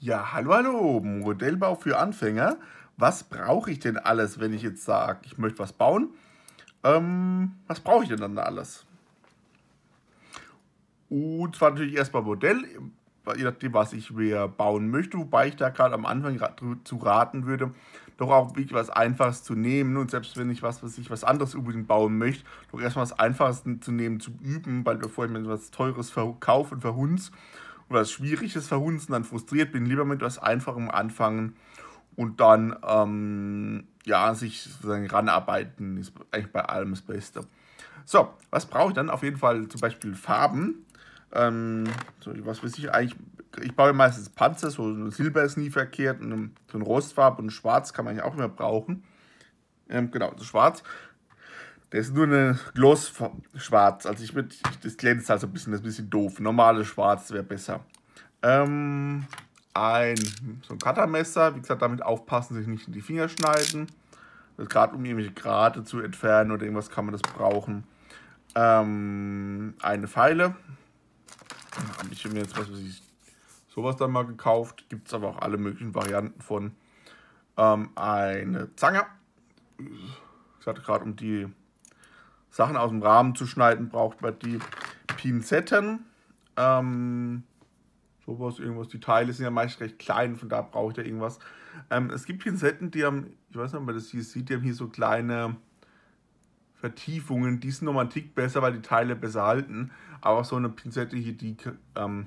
Ja, hallo, hallo, Modellbau für Anfänger. Was brauche ich denn alles, wenn ich jetzt sage, ich möchte was bauen? Ähm, was brauche ich denn dann alles? Und zwar natürlich erstmal Modell, je nachdem, was ich mir bauen möchte, wobei ich da gerade am Anfang zu raten würde, doch auch wirklich was Einfaches zu nehmen und selbst wenn ich was, was ich was anderes unbedingt bauen möchte, doch erstmal was Einfaches zu nehmen, zu üben, weil bevor ich mir was Teures verkaufe und verhunze oder was Schwieriges verhunzen, dann frustriert bin, lieber mit etwas Einfachem anfangen und dann ähm, ja, sich sozusagen ranarbeiten, ist eigentlich bei allem das Beste. So, was brauche ich dann? Auf jeden Fall zum Beispiel Farben. Ähm, so, was weiß ich eigentlich, ich baue meistens Panzer, so ein Silber ist nie verkehrt, und so ein Rostfarb und ein Schwarz kann man ja auch immer brauchen. Ähm, genau, so Schwarz. Der ist nur eine Gloss schwarz. Also ich würde, das glänzt halt so ein bisschen, das ist ein bisschen doof. Normales Schwarz wäre besser. Ähm, ein, so ein Cuttermesser. Wie gesagt, damit aufpassen, sich nicht in die Finger schneiden. Also gerade um irgendwelche Grate zu entfernen oder irgendwas kann man das brauchen. Ähm, eine Pfeile. Ich habe mir jetzt was weiß ich, sowas dann mal gekauft. Gibt es aber auch alle möglichen Varianten von. Ähm, eine Zange. Ich hatte gerade um die Sachen aus dem Rahmen zu schneiden, braucht man die Pinzetten. Ähm, sowas, irgendwas. Die Teile sind ja meist recht klein, von da braucht ich irgendwas. Ähm, es gibt Pinzetten, die haben, ich weiß nicht, ob man das hier sieht, die haben hier so kleine Vertiefungen. Die sind nochmal ein Tick besser, weil die Teile besser halten. Aber so eine Pinzette hier, die, ähm,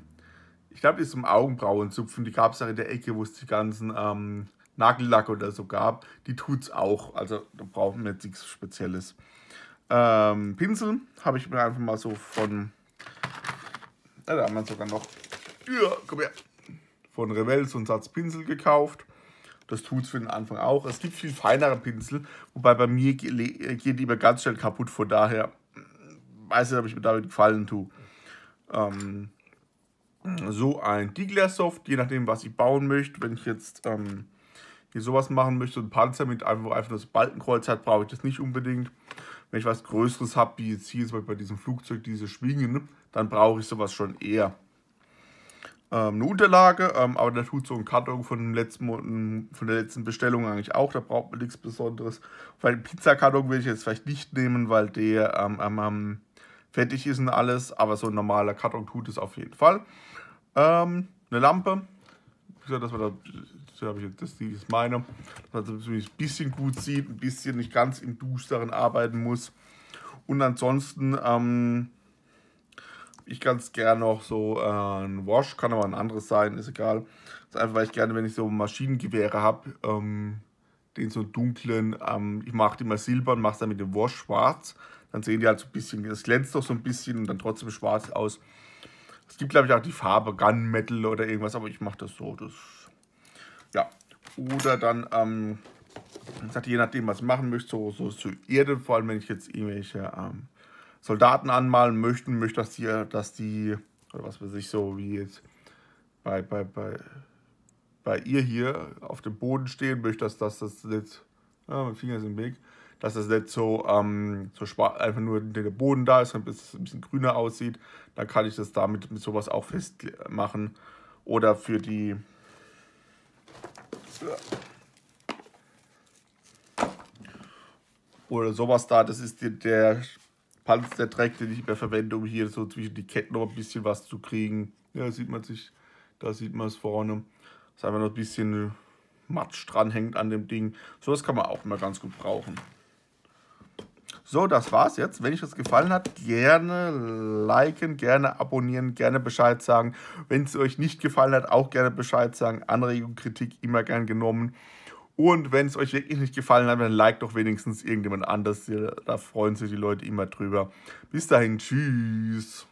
ich glaube, die ist zum Augenbrauenzupfen. Die gab es ja in der Ecke, wo es die ganzen ähm, Nagellack oder so gab. Die tut es auch. Also da braucht man jetzt nichts Spezielles ähm, Pinsel habe ich mir einfach mal so von, äh, da haben wir sogar noch, ja, komm her, von Revell so einen Satz Pinsel gekauft. Das tut es für den Anfang auch. Es gibt viel feinere Pinsel, wobei bei mir gehen die immer ganz schnell kaputt. Von daher hm, weiß nicht, ob ich mir damit gefallen tue. Ähm, so ein Soft, je nachdem, was ich bauen möchte. Wenn ich jetzt ähm, hier sowas machen möchte, ein Panzer mit einfach, einfach das Balkenkreuz hat, brauche ich das nicht unbedingt wenn ich was Größeres habe, wie jetzt hier zum Beispiel bei diesem Flugzeug, diese Schwingen, ne, dann brauche ich sowas schon eher. Ähm, eine Unterlage, ähm, aber da tut so ein Karton von, dem letzten, ähm, von der letzten Bestellung eigentlich auch, da braucht man nichts Besonderes. Weil einen Pizzakarton will ich jetzt vielleicht nicht nehmen, weil der ähm, fertig ist und alles, aber so ein normaler Karton tut es auf jeden Fall. Ähm, eine Lampe, gesagt, dass man da, das, habe ich das ist meine, dass man das ein bisschen gut sieht, ein bisschen nicht ganz im Düsteren arbeiten muss. Und ansonsten, ähm, ich ganz gerne noch so äh, ein Wash, kann aber ein anderes sein, ist egal. Das ist einfach, weil ich gerne, wenn ich so Maschinengewehre habe, ähm, den so dunklen, ähm, ich mache die mal silbern, mache es dann mit dem Wash schwarz. Dann sehen die halt so ein bisschen, es glänzt doch so ein bisschen und dann trotzdem schwarz aus. Es gibt, glaube ich, auch die Farbe Gunmetal oder irgendwas, aber ich mache das so. Das, ja. Oder dann, ähm, gesagt, je nachdem, was ich machen möchte, so, so zur Erde, vor allem wenn ich jetzt irgendwelche ähm, Soldaten anmalen möchte, möchte, dass die, dass die, oder was weiß ich, so wie jetzt bei, bei, bei, bei ihr hier auf dem Boden stehen, möchte, dass, das jetzt, ah, mein Finger ist im Weg, dass es nicht so, ähm, so einfach nur der Boden da ist, damit es ein bisschen grüner aussieht. Dann kann ich das damit mit sowas auch festmachen. Oder für die... Oder sowas da, das ist die, der Panzerdreck, den ich mehr verwende, um hier so zwischen die Ketten noch ein bisschen was zu kriegen. Ja, sieht man sich, da sieht man es vorne. Dass einfach noch ein bisschen Matsch dranhängt an dem Ding. Sowas kann man auch immer ganz gut brauchen. So, das war's jetzt. Wenn euch das gefallen hat, gerne liken, gerne abonnieren, gerne Bescheid sagen. Wenn es euch nicht gefallen hat, auch gerne Bescheid sagen. Anregung, Kritik immer gern genommen. Und wenn es euch wirklich nicht gefallen hat, dann liked doch wenigstens irgendjemand anders. Da freuen sich die Leute immer drüber. Bis dahin, tschüss.